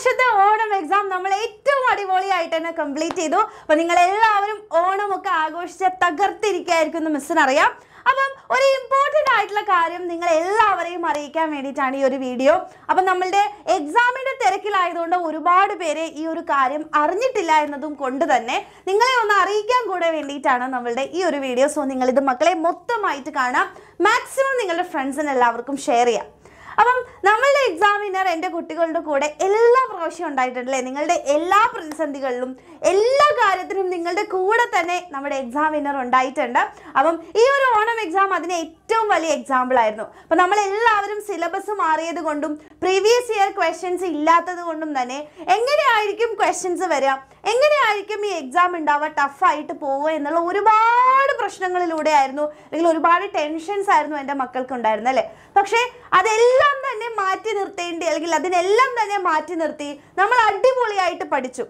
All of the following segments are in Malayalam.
വർഷത്തെ ഓണം എക്സാം നമ്മൾ ഏറ്റവും അടിപൊളിയായിട്ട് തന്നെ കംപ്ലീറ്റ് ചെയ്തു അപ്പോൾ നിങ്ങൾ എല്ലാവരും ഓണമൊക്കെ ആഘോഷിച്ച് തകർത്തിരിക്കുകയായിരിക്കും എന്ന് മിസ്സിനറിയാം അപ്പം ഒരു ഇമ്പോർട്ടൻ്റ് ആയിട്ടുള്ള കാര്യം നിങ്ങൾ എല്ലാവരെയും അറിയിക്കാൻ വേണ്ടിയിട്ടാണ് ഈ ഒരു വീഡിയോ അപ്പം നമ്മളുടെ എക്സാമിൻ്റെ തിരക്കിലായതുകൊണ്ട് ഒരുപാട് പേര് ഈ ഒരു കാര്യം അറിഞ്ഞിട്ടില്ല എന്നതും കൊണ്ട് തന്നെ നിങ്ങളെ ഒന്ന് അറിയിക്കാൻ കൂടെ വേണ്ടിയിട്ടാണ് നമ്മളുടെ ഈ ഒരു വീഡിയോ സോ നിങ്ങളിത് മക്കളെ മൊത്തമായിട്ട് കാണാം മാക്സിമം നിങ്ങളുടെ ഫ്രണ്ട്സിന് എല്ലാവർക്കും ഷെയർ ചെയ്യാം അപ്പം നമ്മളുടെ എക്സാമിനർ എൻ്റെ കുട്ടികളുടെ കൂടെ എല്ലാ പ്രാവശ്യം ഉണ്ടായിട്ടുണ്ടല്ലേ നിങ്ങളുടെ എല്ലാ പ്രതിസന്ധികളിലും എല്ലാ കാര്യത്തിനും നിങ്ങളുടെ കൂടെ തന്നെ നമ്മുടെ എക്സാം വിന്നർ ഉണ്ടായിട്ടുണ്ട് അപ്പം ഈ ഒരു ഓണം എക്സാം അതിന് ഏറ്റവും വലിയ എക്സാമ്പിൾ ആയിരുന്നു അപ്പം നമ്മളെല്ലാവരും സിലബസ് മാറിയത് കൊണ്ടും പ്രീവിയസ് ഇയർ ക്വസ്റ്റ്യൻസ് ഇല്ലാത്തത് കൊണ്ടും തന്നെ എങ്ങനെയായിരിക്കും ക്വസ്റ്റ്യൻസ് വരിക എങ്ങനെയായിരിക്കും ഈ എക്സാം ഉണ്ടാവുക ടഫായിട്ട് പോവുക എന്നുള്ള ഒരുപാട് പ്രശ്നങ്ങളിലൂടെ ആയിരുന്നു അല്ലെങ്കിൽ ഒരുപാട് ടെൻഷൻസ് ആയിരുന്നു എൻ്റെ മക്കൾക്ക് ഉണ്ടായിരുന്നത് അല്ലേ പക്ഷേ അതെല്ലാം തന്നെ അല്ലെങ്കിൽ അതിനെല്ലാം തന്നെ മാറ്റി നിർത്തി നമ്മൾ അടിപൊളിയായിട്ട് പഠിച്ചു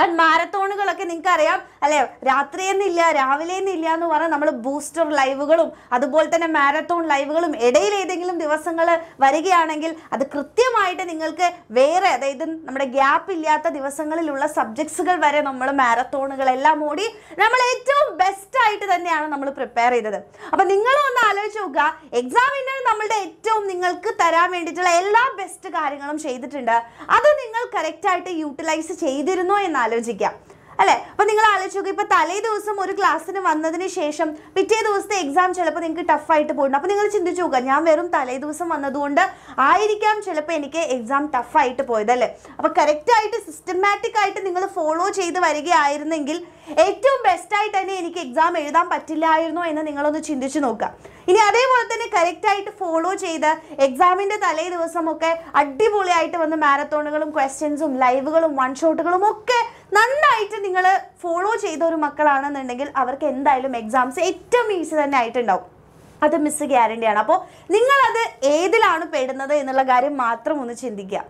ആൻഡ് മാരത്തോണുകളൊക്കെ നിങ്ങൾക്ക് അറിയാം അല്ലേ രാത്രി എന്നില്ല രാവിലെ എന്നില്ല എന്ന് പറഞ്ഞാൽ നമ്മൾ ബൂസ്റ്റർ ലൈവുകളും അതുപോലെ തന്നെ മാരത്തോൺ ലൈവുകളും ഇടയിൽ ഏതെങ്കിലും ദിവസങ്ങൾ വരികയാണെങ്കിൽ അത് കൃത്യമായിട്ട് നിങ്ങൾക്ക് വേറെ അതായത് നമ്മുടെ ഗ്യാപ്പ് ഇല്ലാത്ത ദിവസങ്ങളിലുള്ള സബ്ജക്ട്സുകൾ വരെ നമ്മൾ മാരത്തോണുകളെല്ലാം ഓടി നമ്മൾ ഏറ്റവും ബെസ്റ്റ് ആയിട്ട് തന്നെയാണ് നമ്മൾ പ്രിപ്പയർ ചെയ്തത് അപ്പം നിങ്ങളും ഒന്ന് ആലോചിച്ച് നോക്കുക എക്സാമിന് നമ്മളുടെ ഏറ്റവും നിങ്ങൾക്ക് തരാൻ വേണ്ടിയിട്ടുള്ള എല്ലാ ബെസ്റ്റ് കാര്യങ്ങളും ചെയ്തിട്ടുണ്ട് അത് നിങ്ങൾ കറക്റ്റായിട്ട് യൂട്ടിലൈസ് ചെയ്തിരുന്നോ എന്നാൽ ആലോചിക്കാം അല്ലെ അപ്പൊ നിങ്ങൾ ആലോചിക്കുക ഇപ്പൊ തലേ ദിവസം ഒരു ക്ലാസ്സിന് വന്നതിന് ശേഷം പിറ്റേ ദിവസത്തെ എക്സാം ചിലപ്പോൾ നിങ്ങൾക്ക് ടഫായിട്ട് പോയിട്ടുണ്ട് അപ്പൊ നിങ്ങൾ ചിന്തിച്ചു നോക്കുക ഞാൻ വെറും തലേ ദിവസം വന്നതുകൊണ്ട് ആയിരിക്കാം ചിലപ്പോൾ എനിക്ക് എക്സാം ടഫായിട്ട് പോയതല്ലേ അപ്പൊ കറക്റ്റ് ആയിട്ട് സിസ്റ്റമാറ്റിക് ആയിട്ട് നിങ്ങൾ ഫോളോ ചെയ്ത് വരികയായിരുന്നെങ്കിൽ ഏറ്റവും ബെസ്റ്റായിട്ട് തന്നെ എനിക്ക് എക്സാം എഴുതാൻ പറ്റില്ലായിരുന്നു എന്ന് നിങ്ങളൊന്ന് ചിന്തിച്ചു നോക്കുക ഇനി അതേപോലെ തന്നെ കറക്റ്റായിട്ട് ഫോളോ ചെയ്ത് എക്സാമിൻ്റെ തലേ ദിവസമൊക്കെ അടിപൊളിയായിട്ട് വന്ന് മാരത്തോണുകളും ക്വസ്റ്റ്യൻസും ലൈവുകളും വൺ ഷോട്ടുകളും ഒക്കെ നന്നായിട്ട് നിങ്ങൾ ഫോളോ ചെയ്ത ഒരു മക്കളാണെന്നുണ്ടെങ്കിൽ അവർക്ക് എന്തായാലും എക്സാംസ് ഏറ്റവും ഈസി തന്നെ ആയിട്ടുണ്ടാവും അത് മിസ് ഗ്യാരണ്ടിയാണ് അപ്പോൾ നിങ്ങളത് ഏതിലാണ് പെടുന്നത് എന്നുള്ള കാര്യം മാത്രം ഒന്ന് ചിന്തിക്കുക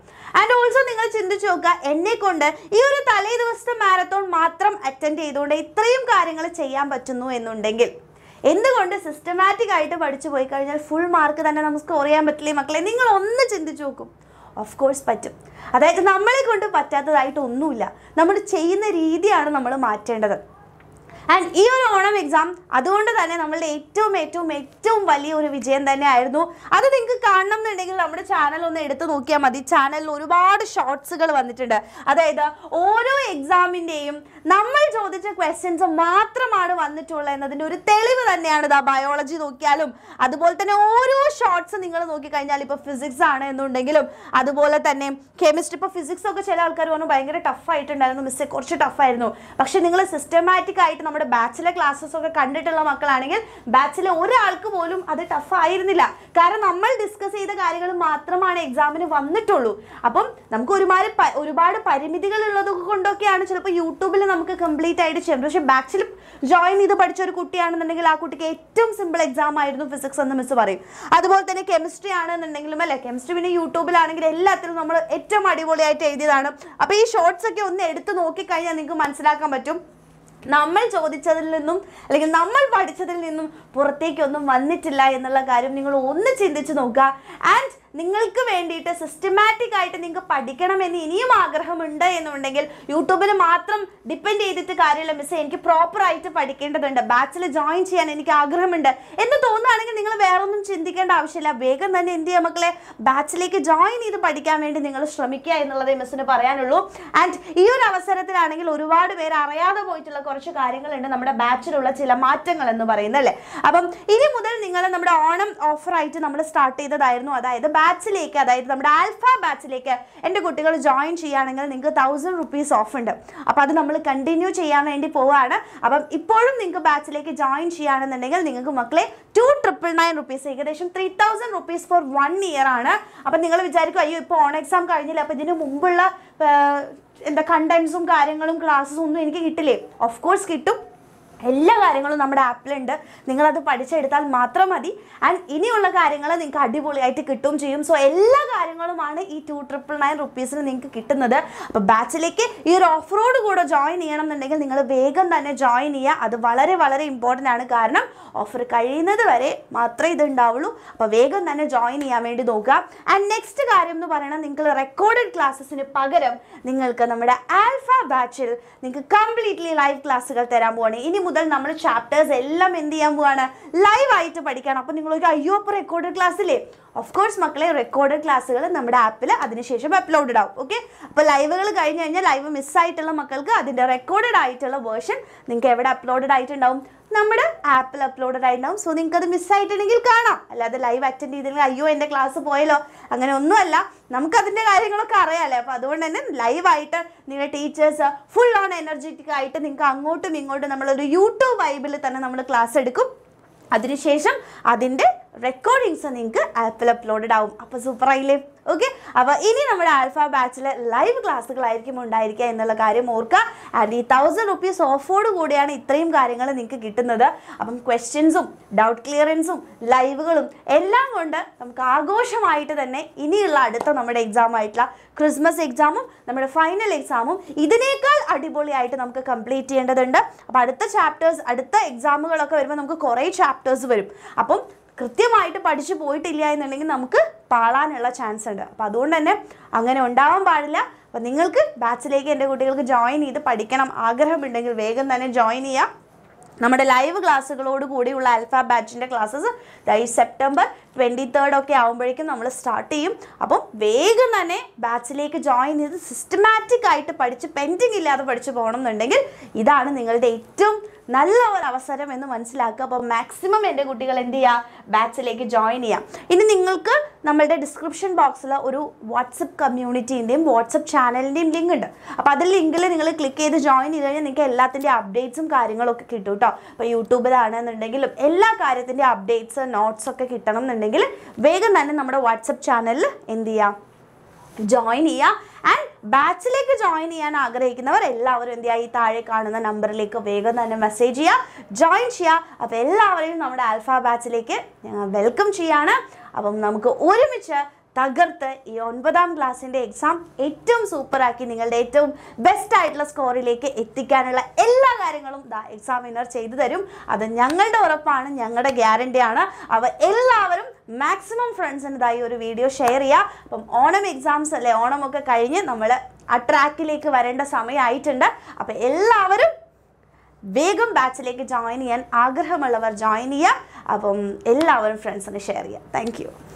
ആൻഡ് ഓൾസോ നിങ്ങൾ ചിന്തിച്ചു നോക്കുക എന്നെ കൊണ്ട് ഈ ഒരു തലേ ദിവസത്തെ മാരത്തോൺ മാത്രം അറ്റൻഡ് ചെയ്തുകൊണ്ട് ഇത്രയും കാര്യങ്ങൾ ചെയ്യാൻ പറ്റുന്നു എന്നുണ്ടെങ്കിൽ എന്തുകൊണ്ട് സിസ്റ്റമാറ്റിക് ആയിട്ട് പഠിച്ചു പോയി കഴിഞ്ഞാൽ ഫുൾ മാർക്ക് തന്നെ നമുക്ക് സ്കോർ ചെയ്യാൻ പറ്റില്ലേ മക്കളെ നിങ്ങൾ ഒന്ന് ചിന്തിച്ചു നോക്കും ഓഫ് കോഴ്സ് പറ്റും അതായത് നമ്മളെ കൊണ്ട് പറ്റാത്തതായിട്ട് ഒന്നുമില്ല നമ്മൾ ചെയ്യുന്ന രീതിയാണ് നമ്മൾ മാറ്റേണ്ടത് ആൻഡ് ഈ ഒരു ഓണം എക്സാം അതുകൊണ്ട് തന്നെ നമ്മളുടെ ഏറ്റവും ഏറ്റവും ഏറ്റവും വലിയ ഒരു വിജയം തന്നെയായിരുന്നു അത് നിങ്ങൾക്ക് കാണണം എന്നുണ്ടെങ്കിൽ നമ്മുടെ ചാനൽ ഒന്ന് എടുത്തു നോക്കിയാൽ മതി ചാനലിൽ ഒരുപാട് ഷോർട്സുകൾ വന്നിട്ടുണ്ട് അതായത് ഓരോ എക്സാമിൻ്റെയും നമ്മൾ ചോദിച്ച ക്വസ്റ്റ്യൻസ് മാത്രമാണ് വന്നിട്ടുള്ളത് എന്നതിൻ്റെ ഒരു തെളിവ് തന്നെയാണ് ഇതാ ബയോളജി നോക്കിയാലും അതുപോലെ തന്നെ ഓരോ ഷോർട്സ് നിങ്ങൾ നോക്കിക്കഴിഞ്ഞാൽ ഇപ്പോൾ ഫിസിക്സ് ആണ് എന്നുണ്ടെങ്കിലും അതുപോലെ തന്നെ കെമിസ്ട്രി ഇപ്പോൾ ഫിസിക്സ് ഒക്കെ ചില ആൾക്കാർ പറഞ്ഞു ഭയങ്കര ടഫായിട്ടുണ്ടായിരുന്നു മിസ്സേ കുറച്ച് ടഫായിരുന്നു പക്ഷേ നിങ്ങൾ സിസ്റ്റമാറ്റിക് ആയിട്ട് നമ്മൾ നമ്മുടെ ബാച്ചിലെ ക്ലാസ്സസ് ഒക്കെ കണ്ടിട്ടുള്ള മക്കളാണെങ്കിൽ ബാച്ചിലെ ഒരാൾക്ക് പോലും അത് ടഫ് ആയിരുന്നില്ല കാരണം നമ്മൾ ഡിസ്കസ് ചെയ്ത കാര്യങ്ങൾ മാത്രമാണ് എക്സാമിന് വന്നിട്ടുള്ളൂ അപ്പം നമുക്ക് ഒരുപാട് ഒരുപാട് പരിമിതികൾ ഉള്ളത് കൊണ്ടൊക്കെയാണ് ചിലപ്പോൾ യൂട്യൂബിൽ നമുക്ക് കംപ്ലീറ്റ് ആയിട്ട് ചെയ്യുന്നത് പക്ഷെ ബാച്ചിൽ ജോയിൻ ചെയ്ത് പഠിച്ച ഒരു കുട്ടിയാണെന്നുണ്ടെങ്കിൽ ആ കുട്ടിക്ക് ഏറ്റവും സിമ്പിൾ എക്സാം ആയിരുന്നു ഫിസിക്സ് എന്ന് മിസ് പറയും അതുപോലെ തന്നെ കെമിസ്ട്രി ആണെന്നുണ്ടെങ്കിലും അല്ലെ കെമിസ്ട്രി പിന്നെ യൂട്യൂബിലാണെങ്കിൽ എല്ലാത്തിലും നമ്മൾ ഏറ്റവും അടിപൊളിയായിട്ട് എഴുതിയതാണ് അപ്പോൾ ഈ ഷോർട്സ് ഒക്കെ ഒന്ന് എടുത്ത് നോക്കിക്കഴിഞ്ഞാൽ നിങ്ങൾക്ക് മനസ്സിലാക്കാൻ പറ്റും നമ്മൾ ചോദിച്ചതിൽ നിന്നും അല്ലെങ്കിൽ നമ്മൾ പഠിച്ചതിൽ നിന്നും പുറത്തേക്കൊന്നും വന്നിട്ടില്ല എന്നുള്ള കാര്യം നിങ്ങൾ ഒന്ന് ചിന്തിച്ച് നോക്കുക ആൻഡ് നിങ്ങൾക്ക് വേണ്ടിയിട്ട് സിസ്റ്റമാറ്റിക് ആയിട്ട് നിങ്ങൾക്ക് പഠിക്കണമെന്ന് ഇനിയും ആഗ്രഹമുണ്ട് എന്നുണ്ടെങ്കിൽ യൂട്യൂബിൽ മാത്രം ഡിപ്പെൻഡ് ചെയ്തിട്ട് കാര്യമില്ല മിസ് എനിക്ക് പ്രോപ്പറായിട്ട് പഠിക്കേണ്ടതുണ്ട് ബാച്ചിൽ ജോയിൻ ചെയ്യാൻ എനിക്ക് ആഗ്രഹമുണ്ട് എന്ന് തോന്നുകയാണെങ്കിൽ നിങ്ങൾ വേറൊന്നും ചിന്തിക്കേണ്ട ആവശ്യമില്ല വേഗം തന്നെ എന്ത് ചെയ്യാം മക്കളെ ബാച്ചിലേക്ക് ജോയിൻ ചെയ്ത് പഠിക്കാൻ വേണ്ടി നിങ്ങൾ ശ്രമിക്കുക എന്നുള്ളതേ മിസ്സിന് പറയാനുള്ളൂ ആൻഡ് ഈ ഒരു അവസരത്തിലാണെങ്കിൽ ഒരുപാട് പേര് അറിയാതെ പോയിട്ടുള്ള കുറച്ച് കാര്യങ്ങളുണ്ട് നമ്മുടെ ബാച്ചിലുള്ള ചില മാറ്റങ്ങൾ എന്ന് പറയുന്നത് അല്ലേ അപ്പം ഇനി മുതൽ നിങ്ങൾ നമ്മുടെ ഓണം ഓഫറായിട്ട് നമ്മൾ സ്റ്റാർട്ട് ചെയ്തതായിരുന്നു അതായത് ബാച്ചിലേക്ക് അതായത് നമ്മുടെ ആൽഫ ബാച്ചിലേക്ക് എൻ്റെ കുട്ടികൾ ജോയിൻ ചെയ്യുകയാണെങ്കിൽ നിങ്ങൾക്ക് തൗസൻഡ് റുപ്പീസ് ഓഫ് ഉണ്ട് അപ്പോൾ അത് നമ്മൾ കണ്ടിന്യൂ ചെയ്യാൻ വേണ്ടി പോവുകയാണ് അപ്പം ഇപ്പോഴും നിങ്ങൾക്ക് ബാച്ചിലേക്ക് ജോയിൻ ചെയ്യുകയാണെന്നുണ്ടെങ്കിൽ നിങ്ങൾക്ക് മക്കളെ ടു ട്രിപ്പിൾ നയൻ റുപ്പീസ് ഏകദേശം three thousand rupees four one year ആണ് അപ്പം നിങ്ങൾ വിചാരിക്കും അയ്യോ ഇപ്പോൾ ഓൺ എക്സാം കഴിഞ്ഞില്ല അപ്പോൾ ഇതിന് മുമ്പുള്ള എന്താ കണ്ടൻസും കാര്യങ്ങളും ക്ലാസ്സും ഒന്നും എനിക്ക് കിട്ടില്ലേ ഓഫ് കോഴ്സ് കിട്ടും എല്ലാ കാര്യങ്ങളും നമ്മുടെ ആപ്പിലുണ്ട് നിങ്ങളത് പഠിച്ചെടുത്താൽ മാത്രം മതി ആൻഡ് ഇനിയുള്ള കാര്യങ്ങൾ നിങ്ങൾക്ക് അടിപൊളിയായിട്ട് കിട്ടും ചെയ്യും സോ എല്ലാ കാര്യങ്ങളുമാണ് ഈ ടു ട്രിപ്പിൾ നയൻ റുപ്പീസിന് നിങ്ങൾക്ക് കിട്ടുന്നത് അപ്പോൾ ബാച്ചിലേക്ക് ഈ ഒരു ഓഫ് റോഡ് കൂടെ ജോയിൻ ചെയ്യണം എന്നുണ്ടെങ്കിൽ നിങ്ങൾ വേഗം തന്നെ ജോയിൻ ചെയ്യുക അത് വളരെ വളരെ ഇമ്പോർട്ടൻ്റ് ആണ് കാരണം ഓഫർ കഴിയുന്നത് വരെ മാത്രമേ ഇത് ഉണ്ടാവുള്ളൂ അപ്പോൾ വേഗം തന്നെ ജോയിൻ ചെയ്യാൻ വേണ്ടി നോക്കുക ആൻഡ് നെക്സ്റ്റ് കാര്യം എന്ന് പറയുന്നത് നിങ്ങൾ റെക്കോർഡഡ് ക്ലാസ്സസിന് പകരം നിങ്ങൾക്ക് നമ്മുടെ ആൽഫ ബാച്ചിൽ നിങ്ങൾക്ക് കംപ്ലീറ്റ്ലി ലൈവ് ക്ലാസ്സുകൾ തരാൻ പോവാണ് ഇനി മുതൽ നമ്മൾ ചാപ്റ്റേഴ്സ് എല്ലാം എന്ത് ചെയ്യാൻ പോവാണ് ലൈവ് ആയിട്ട് പഠിക്കണം അപ്പോൾ ഒരു അയ്യോ അപ്പോൾ റെക്കോർഡ് ക്ലാസ്സിലേ ഓഫ് കോഴ്സ് മക്കളെ റെക്കോർഡ് ക്ലാസ്സുകൾ നമ്മുടെ ആപ്പിൽ അതിനുശേഷം അപ്ലോഡഡ് ആവും ഓക്കെ അപ്പോൾ ലൈവുകൾ കഴിഞ്ഞ് കഴിഞ്ഞാൽ ലൈവ് മിസ്സായിട്ടുള്ള മക്കൾക്ക് അതിൻ്റെ റെക്കോർഡ് ആയിട്ടുള്ള വേർഷൻ നിങ്ങൾക്ക് എവിടെ അപ്ലോഡഡ് ആയിട്ടുണ്ടാവും നമ്മുടെ ആപ്പിൽ അപ്ലോഡഡ് ആയിട്ടുണ്ടാവും സോ നിങ്ങൾക്ക് അത് മിസ്സായിട്ടുണ്ടെങ്കിൽ കാണാം അല്ലാതെ ലൈവ് അറ്റൻഡ് ചെയ്തില്ലെങ്കിൽ അയ്യോ എൻ്റെ ക്ലാസ് പോയല്ലോ അങ്ങനെ ഒന്നുമല്ല നമുക്കതിൻ്റെ കാര്യങ്ങളൊക്കെ അറിയാമല്ലേ അപ്പോൾ അതുകൊണ്ട് തന്നെ ലൈവായിട്ട് നിങ്ങളുടെ ടീച്ചേഴ്സ് ഫുൾ ഓൺ എനർജറ്റിക് ആയിട്ട് നിങ്ങൾക്ക് അങ്ങോട്ടും ഇങ്ങോട്ടും നമ്മളൊരു യൂട്യൂബ് വൈബിൽ തന്നെ നമ്മൾ ക്ലാസ് എടുക്കും അതിനുശേഷം അതിൻ്റെ റെക്കോർഡിങ്സ് നിങ്ങൾക്ക് ആപ്പിൽ അപ്ലോഡഡ് ആവും അപ്പോൾ സൂപ്പർ ആയില്ലേ ഓക്കെ അപ്പോൾ ഇനി നമ്മുടെ ആൽഫ ബാച്ചിലെ ലൈവ് ക്ലാസ്സുകളായിരിക്കും ഉണ്ടായിരിക്കുക എന്നുള്ള കാര്യം ഓർക്കുക ആൻഡ് ഈ തൗസൻഡ് റുപ്പീസ് ഓഫോട് കൂടിയാണ് ഇത്രയും കാര്യങ്ങൾ നിങ്ങൾക്ക് കിട്ടുന്നത് അപ്പം ക്വസ്റ്റ്യൻസും ഡൗട്ട് ക്ലിയറൻസും ലൈവുകളും എല്ലാം കൊണ്ട് നമുക്ക് ആഘോഷമായിട്ട് തന്നെ ഇനിയുള്ള അടുത്ത നമ്മുടെ എക്സാം ആയിട്ടുള്ള ക്രിസ്മസ് എക്സാമും നമ്മുടെ ഫൈനൽ എക്സാമും ഇതിനേക്കാൾ അടിപൊളിയായിട്ട് നമുക്ക് കംപ്ലീറ്റ് ചെയ്യേണ്ടതുണ്ട് അപ്പോൾ അടുത്ത ചാപ്റ്റേഴ്സ് അടുത്ത എക്സാമുകളൊക്കെ വരുമ്പോൾ നമുക്ക് കുറേ ചാപ്റ്റേഴ്സ് വരും അപ്പം കൃത്യമായിട്ട് പഠിച്ചു പോയിട്ടില്ല എന്നുണ്ടെങ്കിൽ നമുക്ക് പാളാനുള്ള ചാൻസ് ഉണ്ട് അപ്പം അതുകൊണ്ട് തന്നെ അങ്ങനെ ഉണ്ടാവാൻ പാടില്ല അപ്പം നിങ്ങൾക്ക് ബാച്ചിലേക്ക് എൻ്റെ കുട്ടികൾക്ക് ജോയിൻ ചെയ്ത് പഠിക്കണം ആഗ്രഹമുണ്ടെങ്കിൽ വേഗം തന്നെ ജോയിൻ ചെയ്യാം നമ്മുടെ ലൈവ് ക്ലാസ്സുകളോട് കൂടിയുള്ള അൽഫ ബാച്ചിൻ്റെ ക്ലാസ്സസ് ഈ സെപ്റ്റംബർ ട്വൻറ്റി തേർഡ് ഒക്കെ ആകുമ്പോഴേക്കും നമ്മൾ സ്റ്റാർട്ട് ചെയ്യും അപ്പം വേഗം തന്നെ ബാച്ചിലേക്ക് ജോയിൻ ചെയ്ത് സിസ്റ്റമാറ്റിക് ആയിട്ട് പഠിച്ച് പെൻഡിങ് ഇല്ലാതെ പഠിച്ചു പോകണം എന്നുണ്ടെങ്കിൽ ഇതാണ് നിങ്ങളുടെ ഏറ്റവും നല്ല ഒരു അവസരം എന്ന് മനസ്സിലാക്കുക അപ്പോൾ മാക്സിമം എൻ്റെ കുട്ടികൾ എന്ത് ചെയ്യുക ബാച്ചിലേക്ക് ജോയിൻ ചെയ്യാം ഇനി നിങ്ങൾക്ക് നമ്മളുടെ ഡിസ്ക്രിപ്ഷൻ ബോക്സിൽ ഒരു വാട്സപ്പ് കമ്മ്യൂണിറ്റീൻ്റെയും വാട്സപ്പ് ചാനലിൻ്റെയും ലിങ്ക് ഉണ്ട് അപ്പോൾ അതിൽ ലിങ്കിൽ നിങ്ങൾ ക്ലിക്ക് ചെയ്ത് ജോയിൻ ചെയ്ത് കഴിഞ്ഞാൽ നിങ്ങൾക്ക് എല്ലാത്തിൻ്റെ അപ്ഡേറ്റ്സും കാര്യങ്ങളൊക്കെ കിട്ടും കേട്ടോ ഇപ്പോൾ യൂട്യൂബിലാണെന്നുണ്ടെങ്കിലും എല്ലാ കാര്യത്തിൻ്റെ അപ്ഡേറ്റ്സ് നോട്ട്സ് ഒക്കെ കിട്ടണം എന്നുണ്ടെങ്കിൽ വേഗം തന്നെ നമ്മുടെ വാട്സപ്പ് ചാനലിൽ എന്ത് ചെയ്യാം ജോയിൻ ചെയ്യുക ആൻഡ് ബാച്ചിലേക്ക് ജോയിൻ ചെയ്യാൻ ആഗ്രഹിക്കുന്നവർ എല്ലാവരും എന്ത് ചെയ്യുക ഈ താഴെ കാണുന്ന നമ്പറിലേക്ക് വേഗം തന്നെ മെസ്സേജ് ചെയ്യുക ജോയിൻ ചെയ്യുക അപ്പോൾ എല്ലാവരെയും നമ്മുടെ ആൽഫ ബാച്ചിലേക്ക് ഞങ്ങൾ വെൽക്കം ചെയ്യാണ് അപ്പം നമുക്ക് ഒരുമിച്ച് തകർത്ത് ഈ ഒൻപതാം ക്ലാസ്സിൻ്റെ എക്സാം ഏറ്റവും സൂപ്പറാക്കി നിങ്ങളുടെ ഏറ്റവും ബെസ്റ്റ് ആയിട്ടുള്ള സ്കോറിലേക്ക് എത്തിക്കാനുള്ള എല്ലാ കാര്യങ്ങളും ദാ എക്സാമിനർ ചെയ്തു തരും അത് ഞങ്ങളുടെ ഉറപ്പാണ് ഞങ്ങളുടെ ഗ്യാരണ്ടിയാണ് അവ എല്ലാവരും മാക്സിമം ഫ്രണ്ട്സിന് ഇതായി ഒരു വീഡിയോ ഷെയർ ചെയ്യുക അപ്പം ഓണം എക്സാംസ് അല്ലേ ഓണമൊക്കെ കഴിഞ്ഞ് നമ്മൾ ആ ട്രാക്കിലേക്ക് വരേണ്ട സമയമായിട്ടുണ്ട് അപ്പം എല്ലാവരും വേഗം ബാച്ചിലേക്ക് ജോയിൻ ചെയ്യാൻ ആഗ്രഹമുള്ളവർ ജോയിൻ ചെയ്യുക അപ്പം എല്ലാവരും ഫ്രണ്ട്സിന് ഷെയർ ചെയ്യുക താങ്ക്